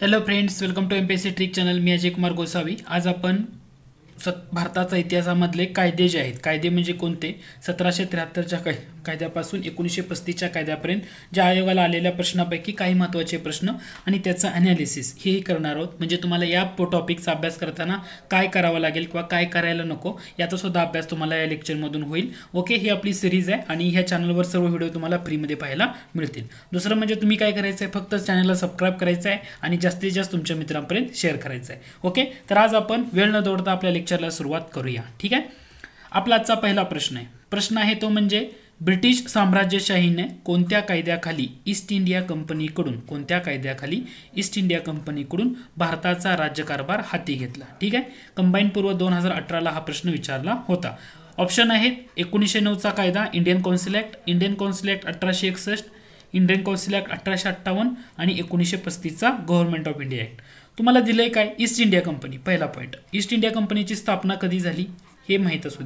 hello friends welcome to M trick channel मी अजय कुमार गोसावी आज आपण सत भारताच्या इतिहासामधले कायदे जे आहेत कायदे म्हणजे कोणते सतराशे त्र्याहत्तरच्या काय कायद्यापासून एकोणीसशे पस्तीसच्या कायद्यापर्यंत ज्या आयोगाला आलेल्या प्रश्नापैकी काही महत्त्वाचे प्रश्न आणि त्याचं अनालिसिस हेही करणार आहोत म्हणजे तुम्हाला या टॉपिकचा अभ्यास करताना काय करावं लागेल किंवा काय करायला नको याचासुद्धा अभ्यास तुम्हाला या लेक्चरमधून होईल ओके ही आपली सिरीज आहे आणि ह्या चॅनलवर सर्व व्हिडिओ तुम्हाला फ्रीमध्ये पाहायला मिळतील दुसरं म्हणजे तुम्ही काय करायचं आहे फक्त चॅनलला सबस्क्राईब करायचं आहे आणि जास्तीत जास्त तुमच्या मित्रांपर्यंत शेअर करायचं आहे ओके तर आज आपण वेळ न दौडता आपल्या लेक्चर लेक्चरला सुरुवात करूया ठीक आहे आपला आजचा पहिला प्रश्न आहे प्रश्न आहे तो म्हणजे ब्रिटिश साम्राज्यशाहीने कोणत्या कायद्याखाली ईस्ट इंडिया कंपनीकडून कोणत्या कायद्याखाली ईस्ट इंडिया कंपनीकडून भारताचा राज्यकारभार हाती घेतला ठीक आहे कंबाईन पूर्व दोन हजार अठराला हा प्रश्न विचारला होता ऑप्शन आहेत एकोणीसशे नऊचा कायदा Indian council act Indian council act अठराशे एकसष्ट इंडियन कौन्सिल ॲक्ट अठराशे अठ्ठावन्न आणि एकोणीसशे पस्तीसचा गव्हर्नमेंट ऑफ इंडिया ॲक्ट तुम्हाला दिलंय आहे काय ईस्ट इंडिया कंपनी पहिला पॉईंट ईस्ट इंडिया कंपनीची स्थापना कधी झाली हे माहीत असू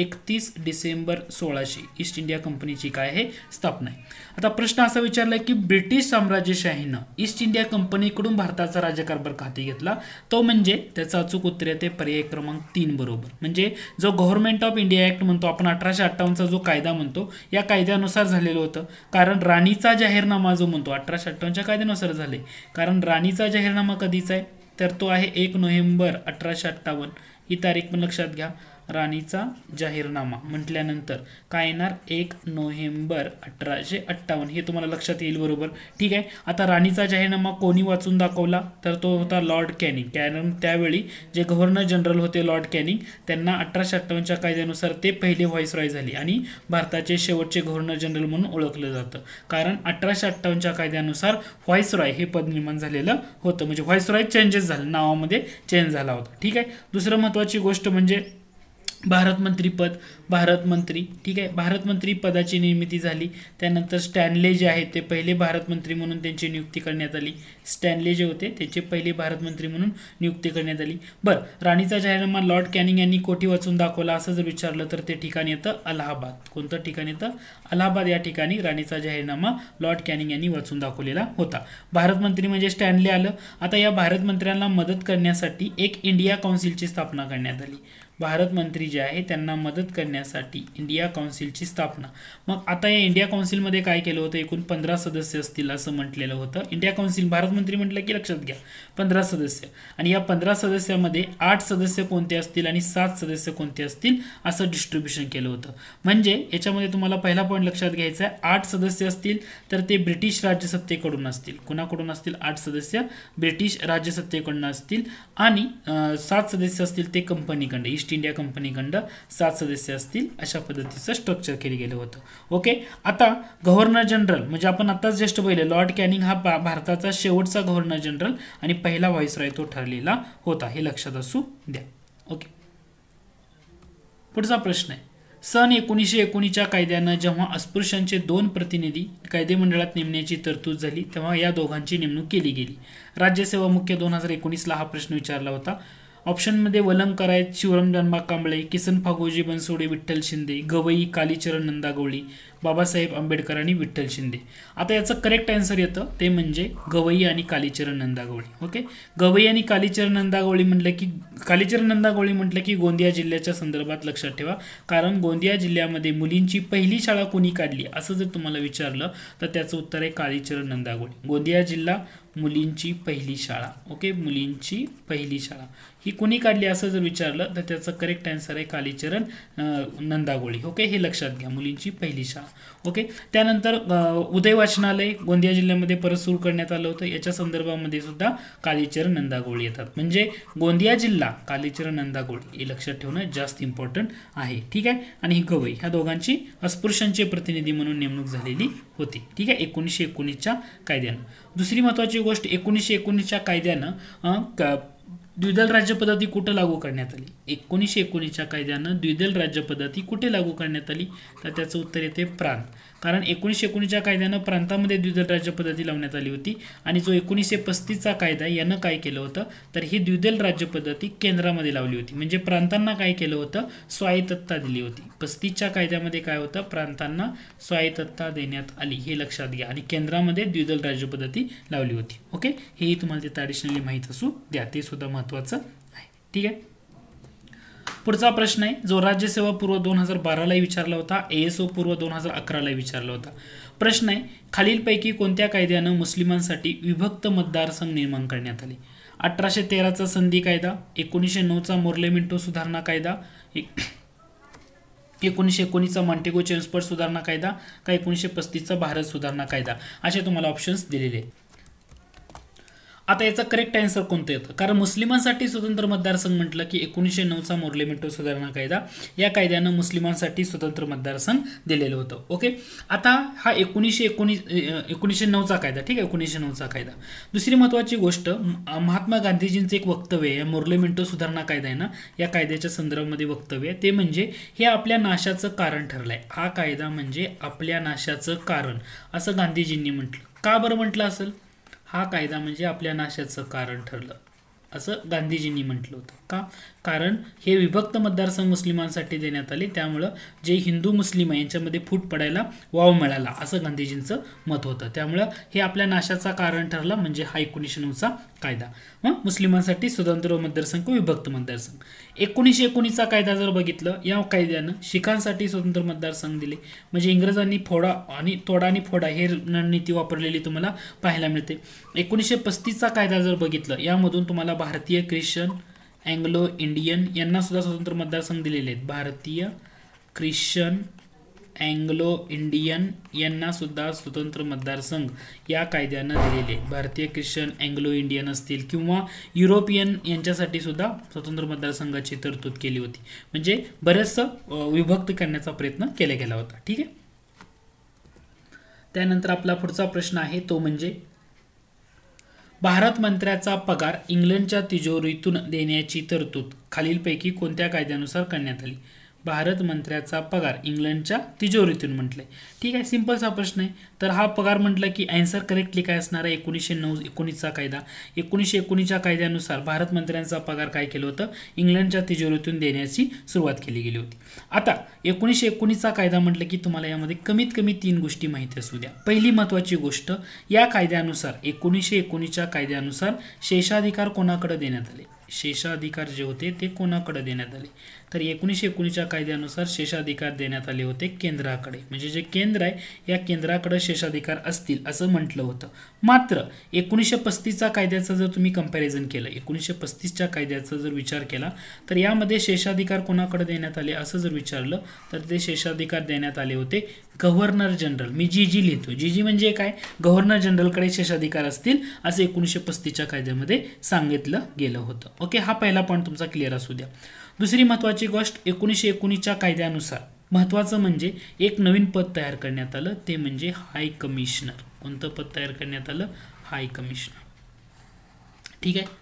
एकतीस डिसेंबर सोळाशे ईस्ट इंडिया कंपनीची काय आहे स्थापना आहे आता प्रश्न असा विचारला की ब्रिटिश साम्राज्यशाहीनं ईस्ट इंडिया कंपनीकडून भारताचा राज्यकारभार खाती घेतला तो म्हणजे त्याचा अचूक उत्तर येते पर्याय क्रमांक तीन बरोबर म्हणजे जो गव्हर्नमेंट ऑफ इंडिया ऍक्ट म्हणतो आपण अठराशे अठ्ठावन्नचा जो कायदा म्हणतो या कायद्यानुसार झालेलं होतं कारण राणीचा जाहीरनामा जो म्हणतो अठराशे अठ्ठावन्नच्या कायद्यानुसार झाले कारण राणीचा जाहीरनामा कधीचा आहे तर तो आहे एक नोव्हेंबर अठराशे अठ्ठावन्न ही तारीख पण लक्षात घ्या राणीचा जाहीरनामा म्हटल्यानंतर काय येणार एक नोव्हेंबर अठराशे अठ्ठावन्न हे तुम्हाला लक्षात येईल बरोबर ठीक आहे आता राणीचा जाहीरनामा कोणी वाचून दाखवला तर तो होता लॉर्ड कॅनिंग कारण त्यावेळी जे गव्हर्नर जनरल होते लॉर्ड कॅनिंग त्यांना अठराशे अठ्ठावन्नच्या कायद्यानुसार ते पहिले रॉय झाले आणि भारताचे शेवटचे गव्हर्नर जनरल म्हणून ओळखलं जातं कारण अठराशे अठ्ठावन्नच्या कायद्यानुसार व्हाईसरॉय हे पद निर्माण झालेलं होतं म्हणजे रॉय चेंजेस झालं नावामध्ये चेंज झाला होता ठीक आहे दुसरं महत्त्वाची गोष्ट म्हणजे भारत मंत्रीपद भारत मंत्री ठीक आहे भारत मंत्री पदाची निर्मिती झाली त्यानंतर स्टॅनले जे आहेत ते पहिले भारत मंत्री म्हणून त्यांची नियुक्ती करण्यात आली स्टॅनले जे होते त्यांचे पहिले भारत मंत्री म्हणून नियुक्ती करण्यात आली बरं राणीचा जाहीरनामा लॉर्ड कॅनिंग यांनी कोठी वाचून दाखवला असं जर विचारलं तर ते ठिकाण येतं अलाहाबाद कोणतं ठिकाण येतं अलाहाबाद या ठिकाणी राणीचा जाहीरनामा लॉर्ड कॅनिंग यांनी वाचून दाखवलेला होता भारत मंत्री म्हणजे स्टॅनले आलं आता या भारत मंत्र्यांना मदत करण्यासाठी एक इंडिया काउन्सिलची स्थापना करण्यात आली भारत मंत्री जे आहे त्यांना मदत करण्यासाठी इंडिया काउन्सिलची स्थापना मग आता या इंडिया काउन्सिलमध्ये काय केलं होतं एकूण पंधरा सदस्य असतील असं म्हटलेलं होतं इंडिया काउन्सिल भारत मंत्री म्हटलं की लक्षात घ्या पंधरा सदस्य आणि या पंधरा सदस्यामध्ये आठ सदस्य कोणते असतील आणि सात सदस्य कोणते असतील असं डिस्ट्रीब्युशन केलं होतं म्हणजे याच्यामध्ये तुम्हाला पहिला पॉईंट लक्षात घ्यायचा आहे आठ सदस्य असतील तर ते ब्रिटिश राज्यसत्तेकडून असतील कुणाकडून असतील आठ सदस्य ब्रिटिश राज्यसत्तेकडून असतील आणि सात सदस्य असतील ते कंपनीकडे ईस्ट इंडिया इंडिया कंपनीकडं सात सदस्य असतील अशा पद्धतीचं स्ट्रक्चर केलं गेलं होतं ओके आता गव्हर्नर जनरल म्हणजे आपण आत्ताच ज्येष्ठ पहिले लॉर्ड कॅनिंग हा भारताचा शेवटचा गव्हर्नर जनरल आणि पहिला व्हाईसरॉय तो ठरलेला होता हे लक्षात असू द्या ओके पुढचा प्रश्न आहे सन एकोणीसशे एकोणीसच्या कायद्यानं जेव्हा अस्पृश्यांचे दोन प्रतिनिधी कायदेमंडळात नेमण्याची तरतूद झाली तेव्हा या दोघांची नेमणूक केली गेली राज्यसेवा मुख्य दोन हजार एकोणीसला हा प्रश्न विचारला होता ऑप्शनमध्ये वलंगकर आहेत शिवराम जन्मा कांबळे किसन फागोजी बनसोडे विठ्ठल शिंदे गवई कालीचरण नंदागोळी बाबासाहेब आंबेडकर आणि विठ्ठल शिंदे आता याचं करेक्ट आन्सर येतं ते म्हणजे गवई आणि कालीचरण नंदागवळी ओके गवई आणि कालीचरण नंदागवळी म्हटलं की कालीचरण नंदागवळी म्हटलं की गोंदिया जिल्ह्याच्या संदर्भात लक्षात ठेवा कारण गोंदिया जिल्ह्यामध्ये मुलींची पहिली शाळा कोणी काढली असं जर तुम्हाला विचारलं तर त्याचं उत्तर आहे कालीचरण नंदागोळी गोंदिया जिल्हा मुलींची पहिली शाळा ओके मुलींची पहिली शाळा ही कोणी काढली असं जर विचारलं तर त्याचं करेक्ट आन्सर आहे कालीचरण नंदागोळी ओके हे लक्षात घ्या मुलींची पहिली शाळा ओके त्यानंतर उदय वाचनालय गोंदिया जिल्ह्यामध्ये परत सुरू करण्यात आलं होतं याच्या संदर्भामध्ये सुद्धा कालीचर नंदागोळ येतात म्हणजे गोंदिया जिल्हा कालीचर नंदागोळ हे लक्षात ठेवणं जास्त इम्पॉर्टंट आहे ठीक आहे आणि ही गवई ह्या दोघांची अस्पृश्यांचे प्रतिनिधी म्हणून नेमणूक झालेली होती ठीक आहे एकोणीसशे एकोणीसच्या कायद्यानं दुसरी महत्त्वाची गोष्ट एकोणीसशे एकोणीसच्या कायद्यानं द्विदल राज्यपद्धती कुठं लागू करण्यात आली एकोणीसशे एकोणीसच्या कायद्यानं द्विदल राज्यपद्धती कुठे लागू करण्यात आली तर त्याचं उत्तर येते प्रांत कारण एकोणीसशे एकोणीसच्या कायद्यानं प्रांतामध्ये द्विदल राज्यपद्धती लावण्यात आली होती आणि जो एकोणीसशे पस्तीसचा कायदा यानं काय केलं होतं तर ही द्विदल राज्यपद्धती केंद्रामध्ये लावली होती म्हणजे प्रांतांना काय केलं होतं स्वायत्तता दिली होती पस्तीसच्या कायद्यामध्ये काय होतं प्रांतांना स्वायत्तता देण्यात आली हे लक्षात घ्या आणि केंद्रामध्ये द्विदल राज्यपद्धती लावली होती ओके हेही तुम्हाला ते ॲडिशनली माहीत असू द्या ते सुद्धा महत्त्वाचं आहे ठीक आहे पुढचा प्रश्न आहे जो राज्यसेवा पूर्व दोन हजार बाराला विचारला होता ए एस ओ पूर्व दोन हजार अकरालाही विचारला होता प्रश्न आहे खालीलपैकी कोणत्या कायद्यानं मुस्लिमांसाठी विभक्त मतदारसंघ निर्माण करण्यात आले अठराशे तेराचा संधी कायदा एकोणीसशे नऊचा मोर्ले मिंटो सुधारणा कायदा एकोणीसशे एकोणीसचा मॉन्टेगो चेन्सपर्ट सुधारणा कायदा का एकोणीसशे पस्तीसचा भारत सुधारणा कायदा असे तुम्हाला ऑप्शन्स दिलेले आहेत आता याचा करेक्ट आन्सर कोणतं येतं कारण मुस्लिमांसाठी स्वतंत्र मतदारसंघ म्हटलं की एकोणीसशे नऊचा मोर्लेमेंटो मिंटो सुधारणा कायदा या कायद्यानं मुस्लिमांसाठी स्वतंत्र मतदारसंघ दिलेलं होतं ओके आता हा एकोणीसशे एकोणीस एकोणीसशे नऊचा कायदा ठीक आहे एकोणीसशे नऊचा कायदा दुसरी महत्वाची गोष्ट महात्मा गांधीजींचं एक वक्तव्य आहे मोर्लेमेंटो मिंटो सुधारणा कायदा आहे ना या कायद्याच्या संदर्भामध्ये वक्तव्य आहे ते म्हणजे हे आपल्या नाशाचं कारण ठरलं आहे हा कायदा म्हणजे आपल्या नाशाचं कारण असं गांधीजींनी म्हटलं का बरं म्हटलं असेल हा कायदा म्हणजे आपल्या नाशाचं कारण ठरलं असं गांधीजींनी म्हटलं होतं का कारण हे विभक्त मतदारसंघ मुस्लिमांसाठी देण्यात आले त्यामुळं जे हिंदू मुस्लिम आहे यांच्यामध्ये फूट पडायला वाव मिळाला असं गांधीजींचं मत होतं त्यामुळं हे आपल्या नाशाचा कारण ठरला म्हणजे हा एकोणीसशे नऊचा कायदा मग मुस्लिमांसाठी स्वतंत्र मतदारसंघ विभक्त मतदारसंघ एकोणीसशे एकोणीसचा कायदा जर बघितलं या कायद्यानं शिखांसाठी स्वतंत्र मतदारसंघ दिले म्हणजे इंग्रजांनी फोडा आणि तोडा आणि फोडा हे रणनीती वापरलेली तुम्हाला पाहायला मिळते एकोणीसशे पस्तीसचा कायदा जर बघितलं यामधून तुम्हाला भारतीय ख्रिश्चन अँग्लो इंडियन यांना सुद्धा स्वतंत्र मतदारसंघ दिलेले आहेत भारतीय ख्रिश्चन अँग्लो इंडियन यांना सुद्धा स्वतंत्र मतदारसंघ या कायद्यानं दिलेले भारतीय ख्रिश्चन अँग्लो इंडियन असतील किंवा युरोपियन यांच्यासाठी सुद्धा स्वतंत्र मतदारसंघाची तरतूद केली होती म्हणजे बरेचसं विभक्त करण्याचा प्रयत्न केला गेला होता ठीक आहे त्यानंतर आपला पुढचा प्रश्न आहे तो म्हणजे भारत मंत्र्याचा पगार इंग्लंडच्या तिजोरीतून देण्याची तरतूद खालीलपैकी कोणत्या कायद्यानुसार करण्यात आली भारत मंत्र्याचा पगार इंग्लंडच्या तिजोरीतून म्हटलंय ठीक आहे सिम्पलचा प्रश्न आहे तर हा पगार म्हटलं की अँसर करेक्टली काय असणार आहे एकोणीसशे नऊ एकोणीसचा कायदा एकोणीसशे एकोणीसच्या कायद्यानुसार भारत मंत्र्यांचा पगार काय केलं होतं इंग्लंडच्या तिजोरीतून देण्याची सुरुवात केली गेली होती आता एकोणीसशे एकोणीसचा कायदा म्हटलं की तुम्हाला यामध्ये कमीत कमी तीन गोष्टी माहिती असू द्या पहिली महत्वाची गोष्ट या कायद्यानुसार एकोणीसशे एकोणीसच्या कायद्यानुसार शेषाधिकार कोणाकडे देण्यात आले शेषाधिकार जे होते ते कोणाकडे देण्यात आले तर एकोणीसशे एकोणीसच्या कायद्यानुसार शेषाधिकार देण्यात आले होते केंद्राकडे म्हणजे जे केंद्र आहे या केंद्राकडे शेषाधिकार असतील असं म्हटलं होतं मात्र एकोणीसशे पस्तीसच्या कायद्याचं जर तुम्ही कंपॅरिझन केलं एकोणीसशे पस्तीसच्या कायद्याचा जर विचार केला तर यामध्ये शेषाधिकार कोणाकडे देण्यात आले असं जर विचारलं तर ते शेषाधिकार देण्यात आले होते गव्हर्नर जनरल मी जी जी लिहितो जी जी म्हणजे काय गव्हर्नर जनरलकडे शेषाधिकार असतील असं एकोणीसशे पस्तीसच्या कायद्यामध्ये सांगितलं गेलं होतं ओके हा पहिला पॉईंट तुमचा क्लिअर असू द्या दुसरी महत्त्वाची गोष्ट एकोणीसशे एकोणीसच्या कायद्यानुसार महत्त्वाचं म्हणजे एक नवीन पद तयार करण्यात आलं ते म्हणजे हाय कमिशनर कोणतं पद तयार करण्यात आलं हाय कमिशनर ठीक आहे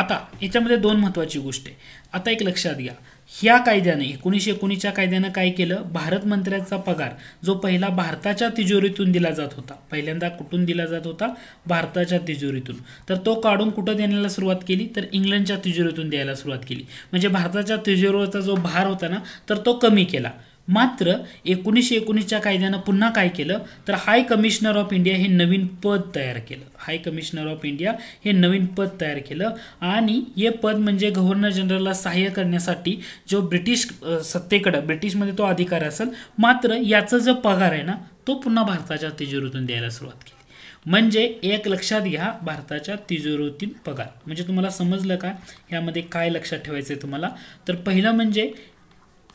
आता याच्यामध्ये दोन महत्वाची गोष्ट आहे आता एक लक्षात घ्या ह्या कायद्याने एकोणीसशे एकोणीसच्या कायद्यानं काय केलं भारत मंत्र्याचा पगार जो पहिला भारताच्या तिजोरीतून दिला जात होता पहिल्यांदा कुठून दिला जात होता भारताच्या तिजोरीतून तर तो काढून कुठं देण्याला सुरुवात केली तर इंग्लंडच्या तिजोरीतून द्यायला सुरुवात केली म्हणजे भारताच्या तिजोरीचा जो भार होता ना तर तो कमी केला मात्र एकोणीसशे एकोणीसच्या कायद्यानं पुन्हा काय केलं तर हाय कमिशनर ऑफ इंडिया हे नवीन पद तयार केलं हाय कमिशनर ऑफ इंडिया हे नवीन पद तयार केलं आणि हे पद म्हणजे गव्हर्नर जनरलला सहाय्य करण्यासाठी जो ब्रिटिश सत्तेकडं ब्रिटिशमध्ये तो अधिकार असेल मात्र याचा जो पगार आहे ना तो पुन्हा भारताच्या तिजोरीतून द्यायला सुरुवात केली म्हणजे एक लक्षात घ्या भारताच्या तिजोरीतील पगार म्हणजे तुम्हाला समजलं का यामध्ये काय लक्षात ठेवायचं आहे तुम्हाला तर पहिलं म्हणजे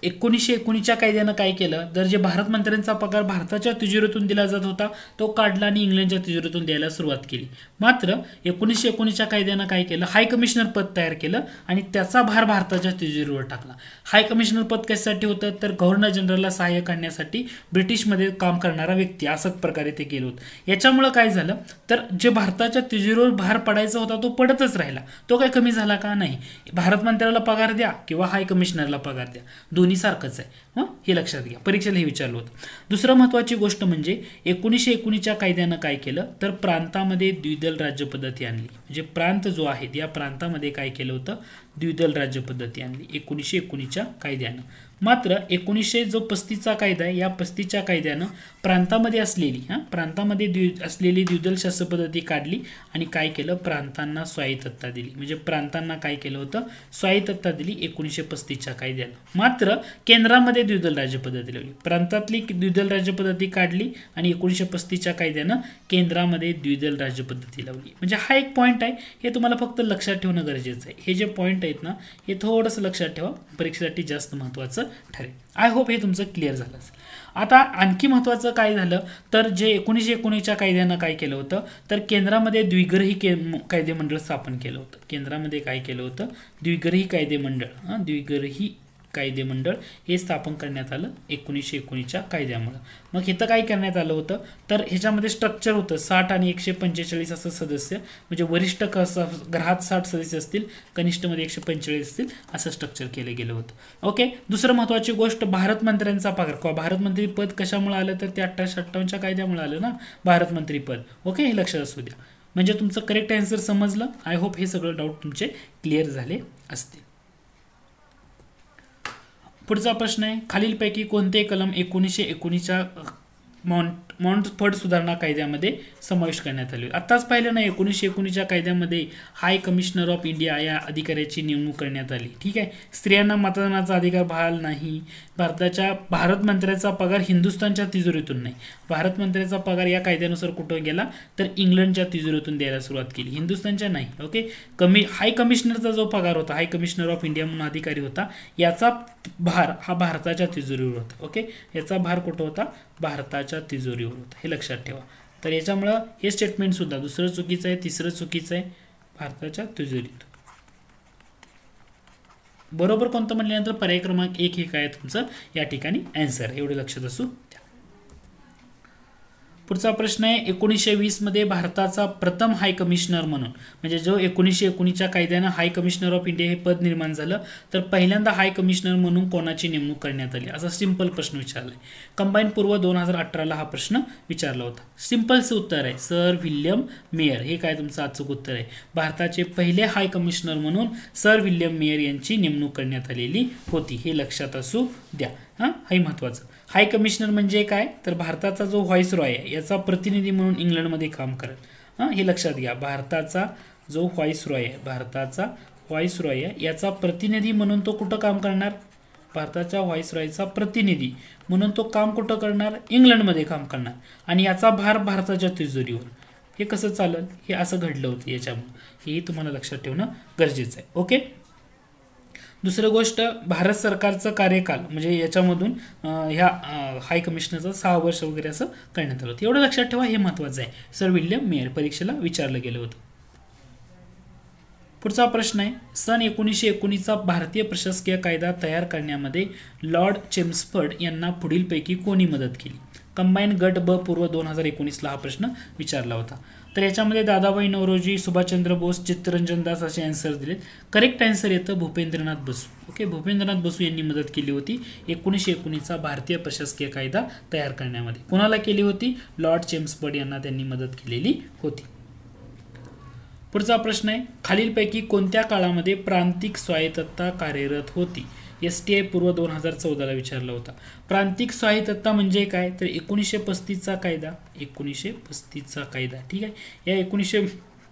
एकोणीसशे एकोणीसच्या कायद्यानं काय केलं तर जे भारत मंत्र्यांचा पगार भारताच्या तिजोरीतून दिला जात होता तो काढला आणि इंग्लंडच्या तिजोरीतून द्यायला सुरुवात केली मात्र एकोणीसशे एकोणीसच्या कायद्यानं काय केलं हाय कमिशनर पद तयार केलं आणि त्याचा भार भारताच्या तिजोरीवर टाकला हाय कमिशनर पद कशासाठी होतं तर गव्हर्नर जनरलला सहाय्य करण्यासाठी ब्रिटिशमध्ये काम करणारा व्यक्ती असंच प्रकारे ते केलं होतं याच्यामुळं काय झालं तर जे भारताच्या तिजोरीवर भार पडायचा होता तो पडतच राहिला तो काय कमी झाला का नाही भारत मंत्र्याला पगार द्या किंवा हाय कमिशनरला पगार द्या दोन्ही सारखंच आहे हे लक्षात घ्या परीक्षेला हे विचारलं होतं दुसरं महत्त्वाची गोष्ट म्हणजे एकोणीसशे एकोणीसच्या कायद्यानं काय केलं तर प्रांतामध्ये द्विदल राज्यपद्धती आणली म्हणजे प्रांत जो आहे या प्रांतामध्ये काय केलं होतं द्विदल राज्यपद्धती आणली एकोणीसशे एकोणीसच्या कायद्यानं मात्र एकोणीसशे जो पस्तीसचा कायदा आहे या पस्तीसच्या कायद्यानं प्रांतामध्ये असलेली हां प्रांतामध्ये द्वि असलेली द्विदल शासन पद्धती काढली आणि काय केलं प्रांतांना स्वायत्तता दिली म्हणजे प्रांतांना काय केलं होतं स्वायत्तता दिली एकोणीसशे पस्तीसच्या कायद्यानं मात्र केंद्रामध्ये द्विदल राज्यपद्धती लावली प्रांतातली द्विदल राज्यपद्धती काढली आणि एकोणीसशे पस्तीसच्या कायद्यानं केंद्रामध्ये द्विदल राज्यपद्धती लावली म्हणजे हा एक पॉईंट आहे हे तुम्हाला फक्त लक्षात ठेवणं गरजेचं आहे हे जे पॉईंट आहेत ना हे थोडंसं लक्षात ठेवा परीक्षेसाठी जास्त महत्त्वाचं ठरेल आय होप हे तुमचं क्लिअर झालं आता आणखी महत्त्वाचं काय झालं तर जे एकोणीसशे एकोणीसच्या कायद्यानं काय केलं होतं तर केंद्रामध्ये द्विग्रही के कायदे मंडळ स्थापन केलं होतं केंद्रामध्ये काय केलं होतं द्विग्रही कायदे मंडळ द्विग्रही कायदे मंडळ हे स्थापन करण्यात आलं एकोणीसशे एकोणीसच्या कायद्यामुळं मग इथं काय करण्यात आलं होतं तर ह्याच्यामध्ये स्ट्रक्चर होतं साठ आणि एकशे पंचेचाळीस असं सदस्य म्हणजे वरिष्ठ कसं ग्राहक साठ सदस्य असतील कनिष्ठमध्ये एकशे पंचेचाळीस असतील असं स्ट्रक्चर केलं गेलं होतं ओके दुसरं महत्त्वाची गोष्ट भारतमंत्र्यांचा मंत्र्यांचा पगार किंवा भारतमंत्री पद कशामुळे आलं तर ते अठराशे अठ्ठावन्नच्या कायद्यामुळे आलं ना भारतमंत्री पद ओके हे लक्षात असू द्या म्हणजे तुमचं करेक्ट आन्सर समजलं आय होप हे सगळं डाऊट तुमचे क्लिअर झाले असतील पुढचा प्रश्न आहे खालीलपैकी कोणते कलम एकोणीसशे एकोणीसच्या मॉन्ट मॉन्टफर्ड सुधारणा कायद्यामध्ये समावेश करण्यात आली आत्ताच पाहिलं ना एकोणीसशे एकोणीसच्या कायद्यामध्ये हाय कमिशनर ऑफ इंडिया या अधिकाऱ्याची नेमणूक करण्यात आली ठीक आहे स्त्रियांना मतदानाचा अधिकार बहाल नाही भारताच्या भारत मंत्र्याचा पगार हिंदुस्थानच्या तिजोरीतून नाही भारत मंत्र्याचा पगार या कायद्यानुसार कुठं गेला तर इंग्लंडच्या तिजोरीतून द्यायला सुरुवात केली हिंदुस्थानच्या नाही ओके कमी हाय कमिशनरचा जो पगार होता हाय कमिशनर ऑफ इंडिया म्हणून अधिकारी होता याचा भार हा भारताच्या तिजोरीवर होता ओके याचा भार कुठं होता भारताच्या हजारच्या तिजोरीवर होत हे लक्षात ठेवा तर याच्यामुळं हे स्टेटमेंट सुद्धा दुसरं चुकीचं आहे तिसरं चुकीचं आहे भारताच्या तिजोरीत बरोबर कोणतं म्हटल्यानंतर पर्याय क्रमांक एक हे काय तुमचं या ठिकाणी अँसर एवढं लक्षात असू पुढचा प्रश्न आहे एकोणीसशे वीसमध्ये भारताचा प्रथम हाय कमिशनर म्हणून म्हणजे जो एकोणीसशे एकोणीसच्या कायद्यानं हाय कमिशनर ऑफ इंडिया हे पद निर्माण झालं तर पहिल्यांदा हाय कमिशनर म्हणून कोणाची नेमणूक करण्यात आली असा सिंपल प्रश्न विचारला आहे कंबाईन पूर्व दोन हजार अठराला हा प्रश्न विचारला होता सिंपलचं उत्तर आहे सर विल्यम मेयर हे काय तुमचं अचूक उत्तर आहे भारताचे पहिले हाय कमिशनर म्हणून सर विल्यम मेयर यांची नेमणूक करण्यात आलेली होती हे लक्षात असू द्या हां हे महत्त्वाचं हाय कमिशनर म्हणजे काय तर भारताचा जो व्हॉइस रॉय आहे याचा प्रतिनिधी म्हणून इंग्लंडमध्ये काम करत हां हे लक्षात घ्या भारताचा जो व्हॉइस रॉय आहे भारताचा व्हॉइस रॉय आहे याचा प्रतिनिधी म्हणून तो कुठं काम करणार भारताच्या व्हॉइस रॉयचा प्रतिनिधी म्हणून तो काम कुठं करणार इंग्लंडमध्ये काम करणार आणि याचा भार भारताच्या तिजोरीवर हे कसं चालेल हे असं घडलं होतं याच्यामुळं हेही तुम्हाला लक्षात ठेवणं गरजेचं आहे ओके दुसरं गोष्ट भारत सरकारचं कार्यकाल म्हणजे याच्यामधून ह्या हाय कमिशनरचं सहा वर्ष वगैरे असं करण्यात आलं होतं एवढं लक्षात ठेवा हे महत्त्वाचं आहे सर विल्यम मेयर परीक्षेला विचारलं गेलं होतं पुढचा प्रश्न आहे सन एकोणीसशे एकोणीसचा भारतीय प्रशासकीय कायदा तयार करण्यामध्ये लॉर्ड चेम्सफर्ड यांना पुढीलपैकी कोणी मदत केली कंबाईन गट ब पूर्व दोन हजार एकोणीसला हा प्रश्न विचारला होता तर याच्यामध्ये दादाबाई नवरोजी सुभाषचंद्र बोस दास असे आन्सर दिलेत करेक्ट आन्सर येतं भूपेंद्रनाथ बसू ओके भूपेंद्रनाथ बसू यांनी मदत केली होती एकोणीसशे एकोणीसचा भारतीय प्रशासकीय कायदा तयार करण्यामध्ये कोणाला केली होती लॉर्ड चेम्सबर्ड यांना त्यांनी मदत केलेली होती पुढचा प्रश्न आहे खालीलपैकी कोणत्या काळामध्ये प्रांतिक स्वायत्तता कार्यरत होती एस टी आय पूर्व दोन हजार चौदाला विचारला होता प्रांतिक स्वायत्तता म्हणजे काय तर एकोणीसशे पस्तीसचा कायदा एकोणीसशे पस्तीसचा कायदा ठीक आहे या एकोणीसशे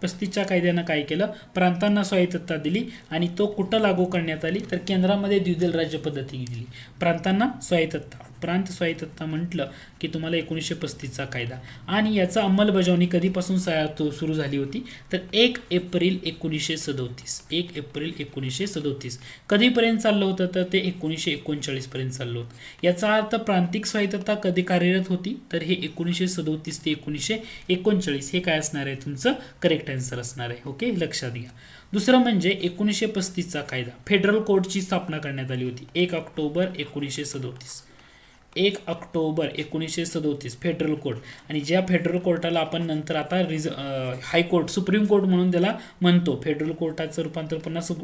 पस्तीसच्या कायद्यानं काय केलं प्रांतांना स्वायत्तता दिली आणि तो कुठं लागू करण्यात आली तर केंद्रामध्ये द्विदल राज्य पद्धती दिली प्रांतांना स्वायत्तता प्रांत स्वायत्तता म्हटलं की तुम्हाला एकोणीसशे पस्तीसचा कायदा आणि याचा अंमलबजावणी कधीपासून सुरू झाली होती तर एक एप्रिल एकोणीसशे सदोतीस एक एप्रिल एकोणीसशे सदोतीस कधीपर्यंत चाललं होतं तर ते एकोणीसशे एकोणचाळीसपर्यंत चाललं होतं याचा अर्थ प्रांतिक स्वायत्तता कधी कार्यरत होती तर हे एकोणीसशे सदोतीस ते एकोणीसशे एकोणचाळीस हे काय असणार आहे तुमचं करेक्ट आन्सर असणार आहे ओके लक्षात घ्या दुसरं म्हणजे एकोणीसशे पस्तीसचा कायदा फेडरल कोर्टची स्थापना करण्यात आली होती एक ऑक्टोबर एकोणीसशे सदोतीस एक ऑक्टोबर एकोणीसशे सदोतीस फेडरल कोर्ट आणि ज्या फेडरल कोर्टाला आपण नंतर आता रिझ हायकोर्ट सुप्रीम कोर्ट म्हणून त्याला म्हणतो फेडरल कोर्टाचं रूपांतर पुन्हा सुप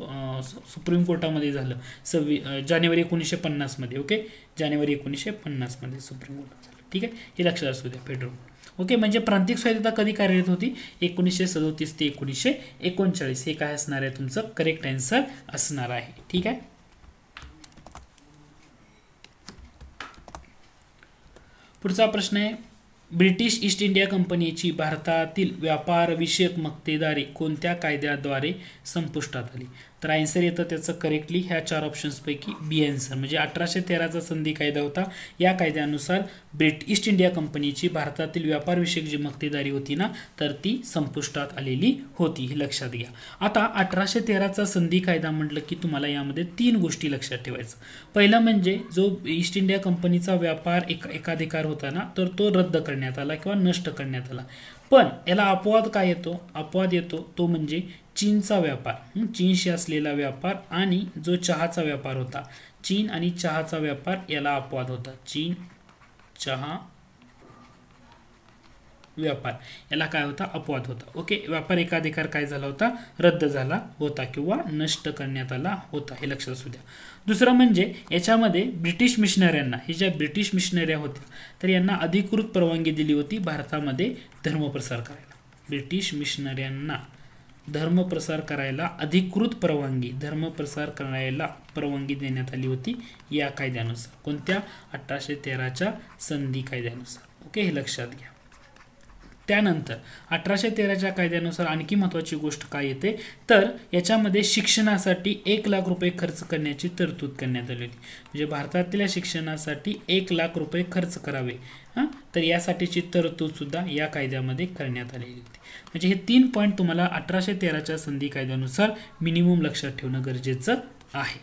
सुप्रीम कोर्टामध्ये झालं सव्वी जानेवारी एकोणीसशे पन्नासमध्ये ओके जानेवारी एकोणीसशे पन्नासमध्ये सुप्रीम कोर्ट झालं ठीक आहे हे लक्षात असू द्या फेडरल कोर्ट ओके म्हणजे प्रांतिक स्वायत्तता कधी कार्यरत होती एकोणीसशे सदोतीस ते एकोणीसशे एकोणचाळीस हे काय असणार आहे तुमचं करेक्ट आन्सर असणार आहे ठीक आहे पुढचा प्रश्न आहे ब्रिटिश ईस्ट इंडिया कंपनीची भारतातील व्यापारविषयक मक्तेदारी कोणत्या कायद्याद्वारे संपुष्टात आली तर आन्सर येतं त्याचं करेक्टली ह्या चार ऑप्शन्सपैकी बी आन्सर म्हणजे अठराशे तेराचा संधी कायदा होता या कायद्यानुसार ब्रिट ईस्ट इंडिया कंपनीची भारतातील व्यापारविषयक जी मक्तेदारी होती ना तर ती संपुष्टात आलेली होती हे लक्षात घ्या आता अठराशे तेराचा संधी कायदा म्हटलं की तुम्हाला यामध्ये तीन गोष्टी लक्षात ठेवायचं पहिलं म्हणजे जो ईस्ट इंडिया कंपनीचा व्यापार एक एकाधिकार होता ना तर तो रद्द करण्यात आला किंवा नष्ट करण्यात आला पण याला अपवाद काय येतो अपवाद येतो तो म्हणजे चीनचा व्यापार चीनशी असलेला व्यापार आणि जो चहाचा व्यापार होता चीन आणि चहाचा व्यापार याला अपवाद होता चीन चहा व्यापार याला काय होता अपवाद होता ओके व्यापार एकाधिकार काय झाला होता रद्द झाला होता किंवा नष्ट करण्यात आला होता हे लक्षात असू द्या दुसरं म्हणजे याच्यामध्ये ब्रिटिश मिशनऱ्यांना ही ज्या ब्रिटिश मिशनऱ्या होत्या तर यांना अधिकृत परवानगी दिली होती भारतामध्ये धर्मप्रसार करायला ब्रिटिश मिशनऱ्यांना धर्मप्रसार करायला अधिकृत परवानगी धर्मप्रसार करायला परवानगी देण्यात आली होती या कायद्यानुसार कोणत्या अठराशे तेराच्या संधी कायद्यानुसार ओके हे लक्षात घ्या त्यानंतर अठराशे तेराच्या कायद्यानुसार आणखी महत्त्वाची गोष्ट काय येते तर याच्यामध्ये शिक्षणासाठी एक लाख रुपये खर्च करण्याची तरतूद करण्यात आली होती म्हणजे भारतातल्या शिक्षणासाठी एक लाख रुपये खर्च करावे हां तर यासाठीची तरतूदसुद्धा या कायद्यामध्ये करण्यात आलेली होती म्हणजे हे तीन पॉईंट तुम्हाला अठराशे तेराच्या संधी कायद्यानुसार मिनिमम लक्षात ठेवणं गरजेचं आहे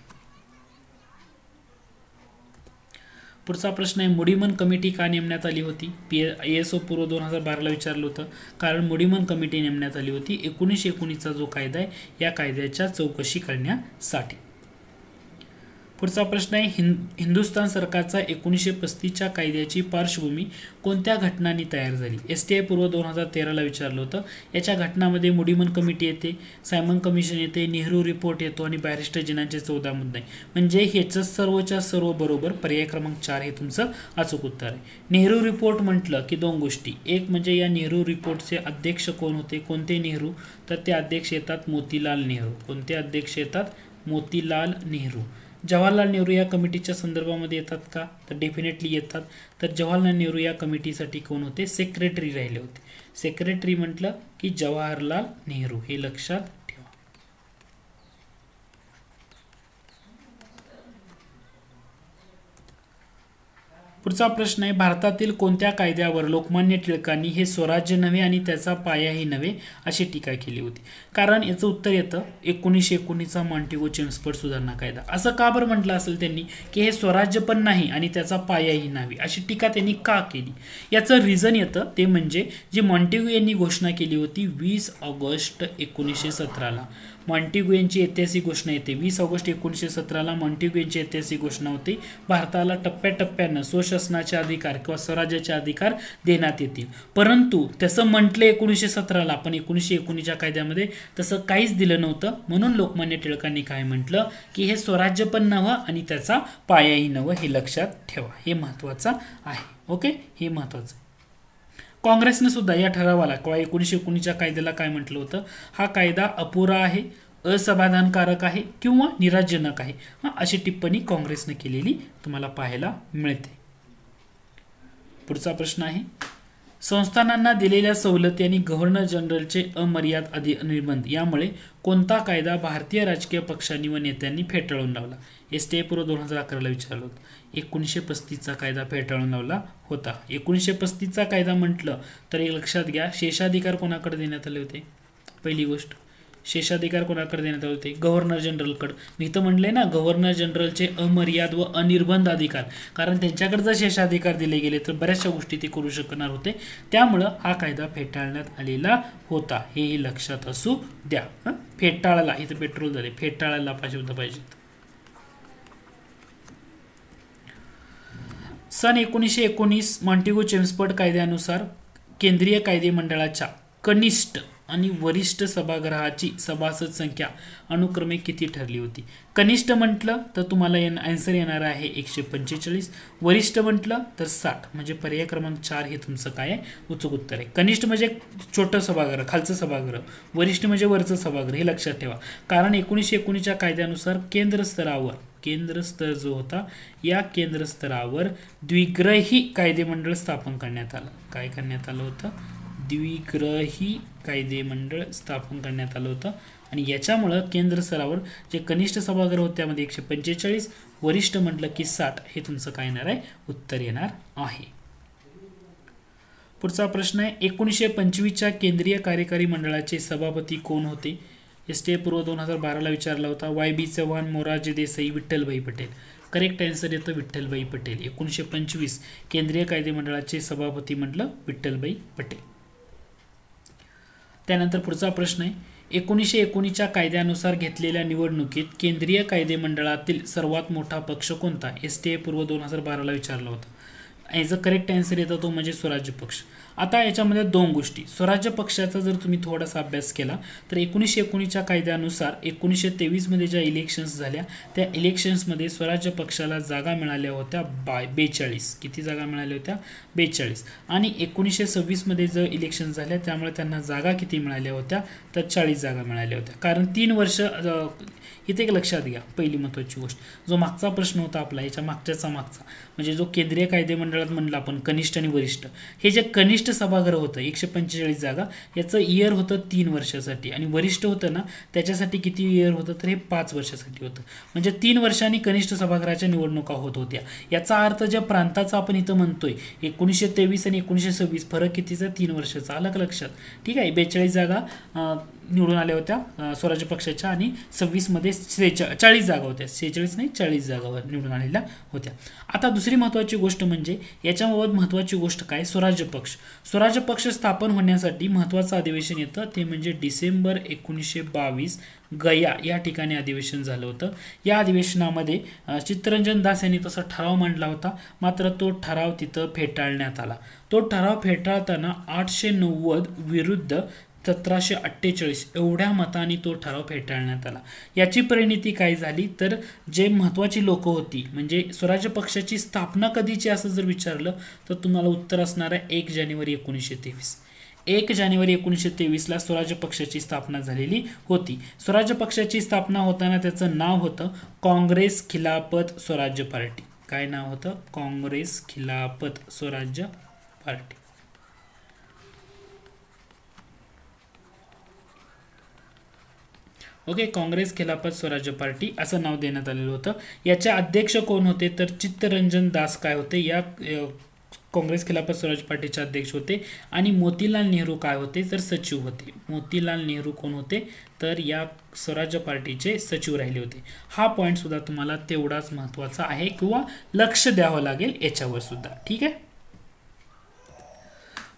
पुढचा प्रश्न आहे मुडीमन कमिटी का नेमण्यात आली होती पी एस ओ पूर्व दोन हजार बाराला विचारलं होतं कारण मुडीमन कमिटी नेमण्यात आली होती एकोणीसशे एकोणीसचा जो कायदा आहे या कायद्याच्या चौकशी करण्यासाठी पुढचा प्रश्न आहे हिंद हिंदुस्थान सरकारचा एकोणीसशे पस्तीसच्या कायद्याची पार्श्वभूमी कोणत्या घटनांनी तयार झाली एस टी आय पूर्व दोन हजार तेराला विचारलं होतं याच्या घटनामध्ये मुडीमन कमिटी येते सायमन कमिशन येते नेहरू रिपोर्ट येतो आणि बॅरिस्टर जिनांचे चौदा मुद्दे म्हणजे ह्याचं सर्वच्या सर्व बरोबर पर्याय क्रमांक चार हे तुमचं अचूक उत्तर आहे नेहरू रिपोर्ट म्हटलं की दोन गोष्टी एक म्हणजे या नेहरू रिपोर्टचे अध्यक्ष कोण होते कोणते नेहरू तर ते अध्यक्ष येतात मोतीलाल नेहरू कोणते अध्यक्ष येतात मोतीलाल नेहरू जवाहरलाल नेहरू या कमिटीच्या संदर्भामध्ये येतात का तर डेफिनेटली येतात तर जवाहरलाल नेहरू या कमिटीसाठी कोण होते सेक्रेटरी राहिले होते सेक्रेटरी म्हटलं की जवाहरलाल नेहरू हे लक्षात पुढचा प्रश्न आहे भारतातील कोणत्या कायद्यावर लोकमान्य टिळकांनी हे स्वराज्य नव्हे आणि त्याचा पायाही नव्हे अशी टीका केली होती कारण याचं उत्तर येतं एकोणीसशे एकोणीसचा मॉन्टिगो चेम्सफर्ड सुधारणा कायदा असं का बरं म्हटलं असेल त्यांनी की हे स्वराज्य पण नाही आणि त्याचा पायाही नव्हे अशी टीका त्यांनी का केली याचं रिझन येतं ते म्हणजे जी मॉन्टिगो यांनी घोषणा केली होती वीस ऑगस्ट एकोणीसशे सतराला मॉन्टिग्यू ऐतिहासिक घोषणा येते वीस ऑगस्ट एकोणीसशे सतराला मॉन्टिगुएनची ऐतिहासिक घोषणा होती भारताला टप्प्याटप्प्यानं स्वशासनाचे अधिकार किंवा स्वराज्याचे अधिकार देण्यात येतील परंतु तसं म्हटलं एकोणीसशे सतराला पण एकोणीसशे एकोणीसच्या कायद्यामध्ये तसं काहीच दिलं नव्हतं म्हणून लोकमान्य टिळकांनी काय म्हटलं की हे स्वराज्य पण नवं आणि त्याचा पायाही नवं हे लक्षात ठेवा हे महत्त्वाचं आहे ओके हे महत्त्वाचं काँग्रेसने सुद्धा या ठरावाला किंवा एकोणीसशे एकोणीसच्या कायद्याला काय म्हटलं होतं हा कायदा अपुरा आहे असमाधानकारक आहे किंवा निराजनक आहे अशी टिप्पणी काँग्रेसने केलेली तुम्हाला पाहायला मिळते पुढचा प्रश्न आहे संस्थानांना दिलेल्या सवलती आणि गव्हर्नर जनरलचे अमर्याद अधिक निर्बंध यामुळे कोणता कायदा भारतीय राजकीय पक्षांनी व नेत्यांनी फेटाळून लावला एस टी दोन हजार अकराला विचारलं होतं एकोणीसशे पस्तीसचा कायदा फेटाळून लावला होता एकोणीसशे पस्तीसचा कायदा म्हटलं तर एक लक्षात घ्या शेषाधिकार कोणाकडे देण्यात आले होते पहिली गोष्ट शेषाधिकार कोणाकडे देण्यात आले होते गव्हर्नर जनरलकडं मी इथं म्हणले ना गव्हर्नर जनरलचे अमर्याद व अनिर्बंध अधिकार कारण त्यांच्याकडे जर शेषाधिकार दिले गेले तर बऱ्याचशा गोष्टी ते करू शकणार होते त्यामुळं हा कायदा फेटाळण्यात आलेला होता हेही लक्षात असू द्या फेटाळला इथं पेट्रोल झाले फेटाळायला पाहिजे होता पाहिजे सन एकोणीसशे एकोणीस मॉन्टिगो चेम्सपर्ट कायद्यानुसार केंद्रीय कायदे मंडळाच्या कनिष्ठ आणि वरिष्ठ सभागृहाची सभासद संख्या अनुक्रमे किती ठरली होती कनिष्ठ म्हटलं तर तुम्हाला येण आन्सर येणार आहे एकशे पंचेचाळीस वरिष्ठ म्हटलं तर साठ म्हणजे पर्याय क्रमांक चार हे तुमचं काय आहे उचूक उत्तर आहे कनिष्ठ म्हणजे छोटं सभागृह खालचं सभागृह वरिष्ठ म्हणजे वरचं सभागृह हे लक्षात ठेवा कारण एकोणीसशे एकोणीसच्या कायद्यानुसार केंद्रस्तरावर केंद्रस्तर जो होता या केंद्रस्तरावर द्विग्रही कायदेमंडळ स्थापन करण्यात आलं काय करण्यात आलं होतं द्विग्रही कायदे मंडळ स्थापन करण्यात आलं होतं आणि याच्यामुळं केंद्र स्तरावर जे कनिष्ठ सभागृह होते त्यामध्ये एकशे पंचेचाळीस वरिष्ठ म्हटलं की साठ हे तुमचं काय येणार आहे उत्तर येणार आहे पुढचा प्रश्न आहे एकोणीसशे पंचवीसच्या केंद्रीय कार्यकारी मंडळाचे सभापती कोण होते एस टी पूर्व दोन हजार बाराला विचारला होता Y B Chavan Morarji Desai Vitthalbhai Patel correct answer येतं विठ्ठलभाई पटेल एकोणीसशे पंचवीस केंद्रीय कायदे मंडळाचे सभापती म्हटलं विठ्ठलभाई पटेल त्यानंतर पुढचा प्रश्न आहे एकोणीसशे एकोणीसच्या कायद्यानुसार घेतलेल्या निवडणुकीत केंद्रीय कायदे मंडळातील सर्वात मोठा पक्ष कोणता एस टी ए पूर्व दोन हजार बाराला विचारला होता एज अ करेक्ट आन्सर येतो तो म्हणजे स्वराज्य पक्ष आता याच्यामध्ये दोन गोष्टी स्वराज्य पक्षाचा जर तुम्ही थोडासा अभ्यास केला तर एकोणीसशे एकोणीसच्या कायद्यानुसार एकोणीसशे तेवीसमध्ये ज्या इलेक्शन्स झाल्या त्या इलेक्शन्समध्ये स्वराज्य पक्षाला जागा मिळाल्या होत्या बाय बेचाळीस किती जागा मिळाल्या होत्या बेचाळीस आणि एकोणीसशे सव्वीसमध्ये जर इलेक्शन झाल्या त्यामुळे त्यांना जागा किती मिळाल्या होत्या तर चाळीस जागा मिळाल्या होत्या कारण तीन वर्ष इथे एक लक्षात घ्या पहिली महत्त्वाची गोष्ट जो मागचा प्रश्न होता आपला याच्या मागच्याचा मागचा म्हणजे जो केंद्रीय कायदे मंडळात म्हणलं आपण कनिष्ठ आणि वरिष्ठ हे जे कनिष्ठ वरिष्ठ सभागृह होतं एकशे पंचेचाळीस जागा याचं इयर होतं तीन वर्षासाठी आणि वरिष्ठ होतं ना त्याच्यासाठी किती इयर होतं तर हे पाच वर्षासाठी होतं म्हणजे तीन वर्षांनी कनिष्ठ सभागृहाच्या निवडणुका होत होत्या याचा अर्थ ज्या प्रांताचा आपण इथं म्हणतोय एकोणीसशे तेवीस आणि एकोणीसशे सव्वीस फरक कितीचा तीन वर्षाचा अलग लक्षात ठीक आहे बेचाळीस जागा निवडून आल्या होत्या स्वराज्य पक्षाच्या आणि सव्वीसमध्ये सेहेचा चाळीस जागा होत्या सेहेचाळीस नाही चाळीस जागावर निवडून आलेल्या होत्या आता दुसरी महत्त्वाची गोष्ट म्हणजे याच्याबाबत महत्त्वाची गोष्ट काय स्वराज्य पक्ष स्वराज्य पक्ष स्थापन होण्यासाठी महत्वाचं अधिवेशन येतं ते म्हणजे डिसेंबर एकोणीसशे बावीस गया या ठिकाणी अधिवेशन झालं होतं या अधिवेशनामध्ये चित्तरंजन दास यांनी तसा ठराव मांडला होता मात्र तो ठराव तिथं फेटाळण्यात आला तो ठराव फेटाळताना आठशे नव्वद विरुद्ध सतराशे अठ्ठेचाळीस एवढ्या मताने तो ठराव फेटाळण्यात आला याची परिणिती काय झाली तर जे महत्त्वाची लोकं होती म्हणजे स्वराज्य पक्षाची स्थापना कधीची असं जर विचारलं तर तुम्हाला उत्तर असणार आहे एक जानेवारी एकोणीसशे तेवीस एक जानेवारी एकोणीसशे तेवीसला स्वराज्य पक्षाची स्थापना झालेली होती स्वराज्य पक्षाची स्थापना होताना त्याचं नाव होतं काँग्रेस खिलाफत स्वराज्य पार्टी काय नाव होतं काँग्रेस खिलाफत स्वराज्य पार्टी ओके काँग्रेस खिलाफत स्वराज्य पार्टी असं नाव देण्यात आलेलं होतं याचे अध्यक्ष कोण होते तर चित्तरंजन दास काय होते या काँग्रेस खिलाफत स्वराज पार्टीचे अध्यक्ष होते आणि मोतीलाल नेहरू काय होते तर सचिव होते मोतीलाल नेहरू कोण होते तर या स्वराज्य पार्टीचे सचिव राहिले होते हा पॉईंटसुद्धा तुम्हाला तेवढाच महत्त्वाचा आहे किंवा लक्ष द्यावं लागेल याच्यावर सुद्धा ठीक आहे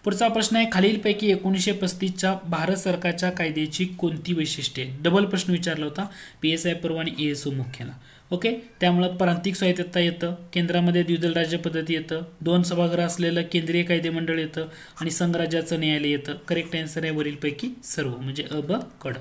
पुढचा प्रश्न आहे खालीलपैकी एकोणीसशे पस्तीसच्या भारत सरकारच्या कायद्याची कोणती वैशिष्ट्ये डबल प्रश्न विचारला होता पी एस आय पर्व आणि एस ओ मुख्याला ओके त्यामुळं प्रांतिक स्वायत्तता येतं केंद्रामध्ये द्विदल पद्धती येतं दोन सभागृह असलेलं केंद्रीय कायदे मंडळ येतं आणि संघराज्याचं न्यायालय येतं करेक्ट आन्सर आहे वरीलपैकी सर्व म्हणजे अब कड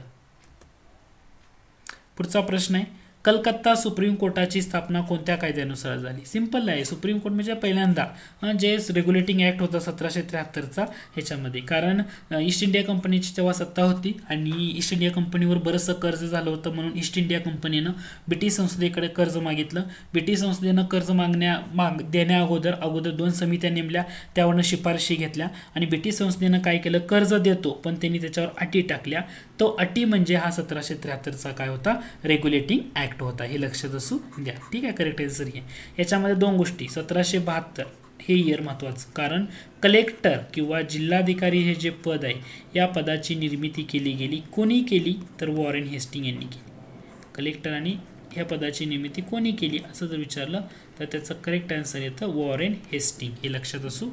पुढचा प्रश्न आहे कलकत्ता सुप्रीम कोर्टाची स्थापना कोणत्या कायद्यानुसार झाली सिंपल आहे सुप्रीम कोर्ट म्हणजे पहिल्यांदा जे रेग्युलेटिंग ॲक्ट होता सतराशे त्र्याहत्तरचा ह्याच्यामध्ये कारण ईस्ट इंडिया कंपनीची तेव्हा सत्ता होती आणि ईस्ट इंडिया कंपनीवर बरंचसं कर्ज झालं होतं म्हणून ईस्ट इंडिया कंपनीनं ब्रिटिश संसदेकडे कर्ज मागितलं ब्रिटिश संसदेनं कर्ज मागण्या माग देण्या अगोदर अगोदर दोन समित्या नेमल्या त्यावरनं शिफारशी घेतल्या आणि ब्रिटिश संसदेनं काय केलं कर्ज देतो पण त्यांनी त्याच्यावर अटी टाकल्या तो अटी म्हणजे हा सतराशे त्र्याहत्तरचा काय होता रेग्युलेटिंग ॲक्ट होता हे लक्षात असू द्या ठीक आहे करेक्ट आन्सर हे याच्यामध्ये दोन गोष्टी सतराशे बहात्तर हे इयर महत्त्वाचं कारण कलेक्टर किंवा जिल्हाधिकारी हे जे पद आहे या पदाची निर्मिती केली गेली कोणी केली तर वॉरेन हेस्टिंग यांनी केली कलेक्टर आणि ह्या पदाची निर्मिती कोणी केली असं जर विचारलं तर त्याचं करेक्ट आन्सर येतं वॉरेन हेस्टिंग हे लक्षात असू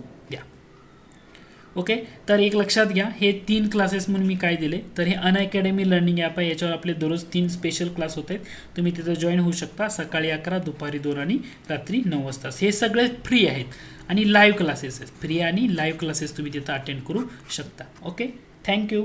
ओके तर एक लक्षात घ्या हे तीन क्लासेस म्हणून मी काय दिले तर हे अनअकॅडमी लर्निंग ॲप आहे याच्यावर आपले दररोज तीन स्पेशल क्लास होत आहेत तुम्ही तिथं जॉईन होऊ शकता सकाळी अकरा दुपारी दोन आणि रात्री नऊ वाजता हे सगळे फ्री आहेत आणि लाईव्ह क्लासेस आहेत फ्री आणि लाईव्ह क्लासेस तुम्ही तिथं अटेंड करू शकता ओके थँक्यू